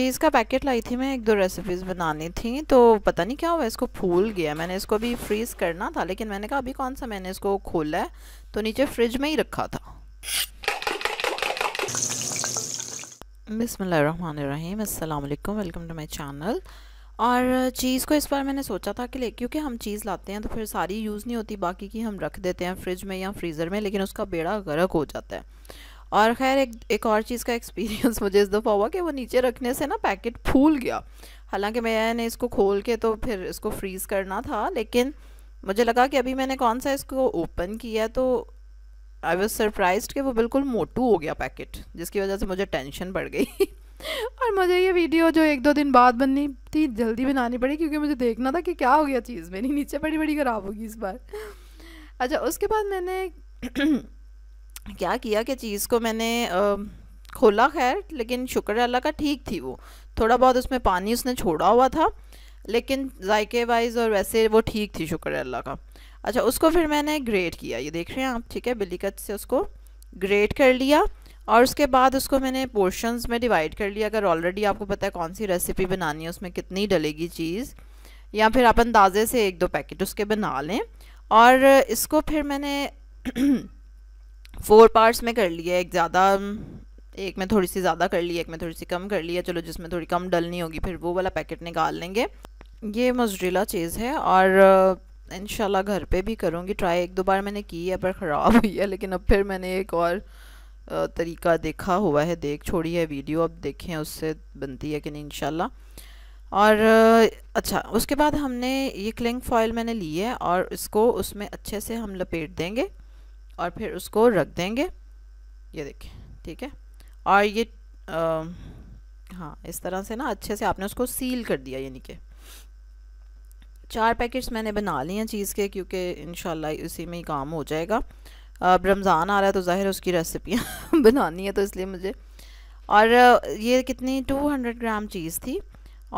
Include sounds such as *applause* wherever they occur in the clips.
चीज़ का पैकेट लाई थी मैं एक दो रेसिपीज़ बनानी थी तो पता नहीं क्या हुआ इसको फूल गया मैंने इसको अभी फ्रीज़ करना था लेकिन मैंने कहा अभी कौन सा मैंने इसको खोला है तो नीचे फ्रिज में ही रखा था बिसमीम अल्लाम वेलकम टू माई चैनल और चीज़ को इस बार मैंने सोचा था कि ले क्योंकि हम चीज़ लाते हैं तो फिर सारी यूज़ नहीं होती बाकी की हम रख देते हैं फ्रिज में या फ्रीज़र में लेकिन उसका बेड़ा गर्क हो जाता है और खैर एक एक और चीज़ का एक्सपीरियंस *laughs* मुझे इस दफ़ा हुआ कि वो नीचे रखने से ना पैकेट फूल गया हालांकि मैंने इसको खोल के तो फिर इसको फ्रीज़ करना था लेकिन मुझे लगा कि अभी मैंने कौन सा इसको ओपन किया तो आई वॉज सरप्राइज कि वो बिल्कुल मोटू हो गया पैकेट जिसकी वजह से मुझे टेंशन बढ़ गई *laughs* और मुझे ये वीडियो जो एक दो दिन बाद बननी थी जल्दी बनानी पड़ी क्योंकि मुझे देखना था कि क्या हो गया चीज़ मेरी नीचे बड़ी बड़ी ख़राब होगी इस बार *laughs* अच्छा उसके बाद मैंने *clears throat* क्या किया कि चीज़ को मैंने आ, खोला खैर लेकिन शुक्र अल्लाह का ठीक थी वो थोड़ा बहुत उसमें पानी उसने छोड़ा हुआ था लेकिन जायके वाइज और वैसे वो ठीक थी शुक्र अल्लाह का अच्छा उसको फिर मैंने ग्रेट किया ये देख रहे हैं आप ठीक है बिलिकत से उसको ग्रेट कर लिया और उसके बाद उसको मैंने पोर्शंस में डिवाइड कर लिया अगर ऑलरेडी आपको पता है कौन सी रेसिपी बनानी है उसमें कितनी डलेगी चीज़ या फिर आप अंदाजे से एक दो पैकेट उसके बना लें और इसको फिर मैंने *clears throat* फोर पार्ट्स में कर लिए एक ज़्यादा एक में थोड़ी सी ज़्यादा कर ली एक में थोड़ी सी कम कर ली है चलो जिसमें थोड़ी कम डलनी होगी फिर वो वाला पैकेट निकाल लेंगे ये मजरीला चीज़ है और इन घर पे भी करूँगी ट्राई एक दो बार मैंने की है पर ख़राब *laughs* हुई है लेकिन अब फिर मैंने एक और तरीका देखा हुआ है देख छोड़ी है वीडियो अब देखें उससे बनती है कि नहीं इन और अच्छा उसके बाद हमने ये क्लिंग फॉयल मैंने ली है और इसको उसमें अच्छे से हम लपेट देंगे और फिर उसको रख देंगे ये देखिए ठीक है और ये आ, हाँ इस तरह से ना अच्छे से आपने उसको सील कर दिया यानी कि चार पैकेट्स मैंने बना लिए हैं चीज़ के क्योंकि इन उसी में ही काम हो जाएगा अब रमज़ान आ रहा है तो ज़ाहिर उसकी रेसिपियाँ *laughs* बनानी है तो इसलिए मुझे और ये कितनी 200 ग्राम चीज़ थी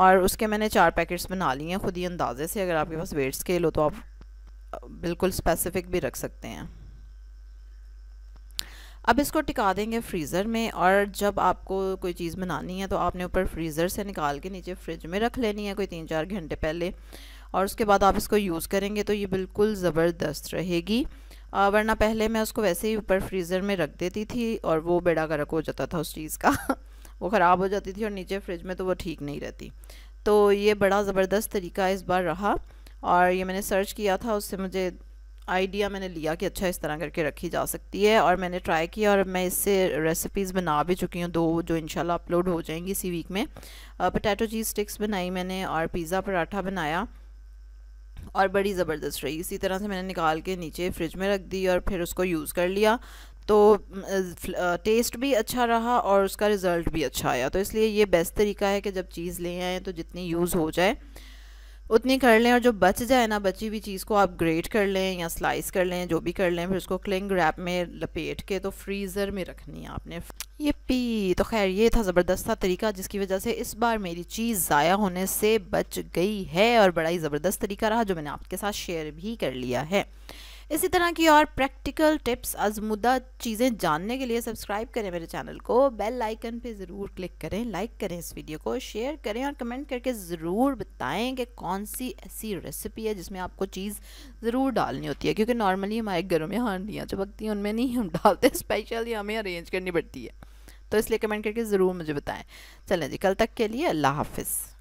और उसके मैंने चार पैकेट्स बना लिए हैं ख़ुद ही अंदाज़े से अगर आपके पास वेट स्केल हो तो आप बिल्कुल स्पेसिफिक भी रख सकते हैं अब इसको टिका देंगे फ्रीज़र में और जब आपको कोई चीज़ बनानी है तो आपने ऊपर फ्रीज़र से निकाल के नीचे फ्रिज में रख लेनी है कोई तीन चार घंटे पहले और उसके बाद आप इसको यूज़ करेंगे तो ये बिल्कुल ज़बरदस्त रहेगी वरना पहले मैं उसको वैसे ही ऊपर फ्रीज़र में रख देती थी और वो बेड़ा गर्क हो जाता था उस चीज़ का *laughs* वो ख़राब हो जाती थी और नीचे फ्रिज में तो वो ठीक नहीं रहती तो ये बड़ा ज़बरदस्त तरीका इस बार रहा और ये मैंने सर्च किया था उससे मुझे आइडिया मैंने लिया कि अच्छा इस तरह करके रखी जा सकती है और मैंने ट्राई किया और मैं इससे रेसिपीज़ बना भी चुकी हूँ दो जो इंशाल्लाह अपलोड हो जाएंगी इसी वीक में पटैटो चीज़ स्टिक्स बनाई मैंने और पिज़्ज़ा पराठा बनाया और बड़ी ज़बरदस्त रही इसी तरह से मैंने निकाल के नीचे फ्रिज में रख दी और फिर उसको यूज़ कर लिया तो टेस्ट भी अच्छा रहा और उसका रिज़ल्ट भी अच्छा आया तो इसलिए ये बेस्ट तरीका है कि जब चीज़ ले आएँ तो जितनी यूज़ हो जाए उतनी कर लें और जो बच जाए ना बची हुई चीज़ को आप ग्रेट कर लें या स्लाइस कर लें जो भी कर लें फिर उसको क्लिंग रैप में लपेट के तो फ्रीज़र में रखनी है आपने ये पी तो खैर ये था ज़बरदस्त था तरीका जिसकी वजह से इस बार मेरी चीज़ ज़ाया होने से बच गई है और बड़ा ही ज़बरदस्त तरीका रहा जो मैंने आपके साथ शेयर भी कर लिया है इसी तरह की और प्रैक्टिकल टिप्स आजमुदा चीज़ें जानने के लिए सब्सक्राइब करें मेरे चैनल को बेल आइकन पे ज़रूर क्लिक करें लाइक करें इस वीडियो को शेयर करें और कमेंट करके ज़रूर बताएं कि कौन सी ऐसी रेसिपी है जिसमें आपको चीज़ ज़रूर डालनी होती है क्योंकि नॉर्मली हमारे घरों में हांडियाँ चपकती हैं उनमें नहीं हम डालते स्पेशल या हमें अरेंज करनी पड़ती है तो इसलिए कमेंट करके ज़रूर मुझे बताएँ चलें जी कल तक के लिए अल्लाह हाफिज़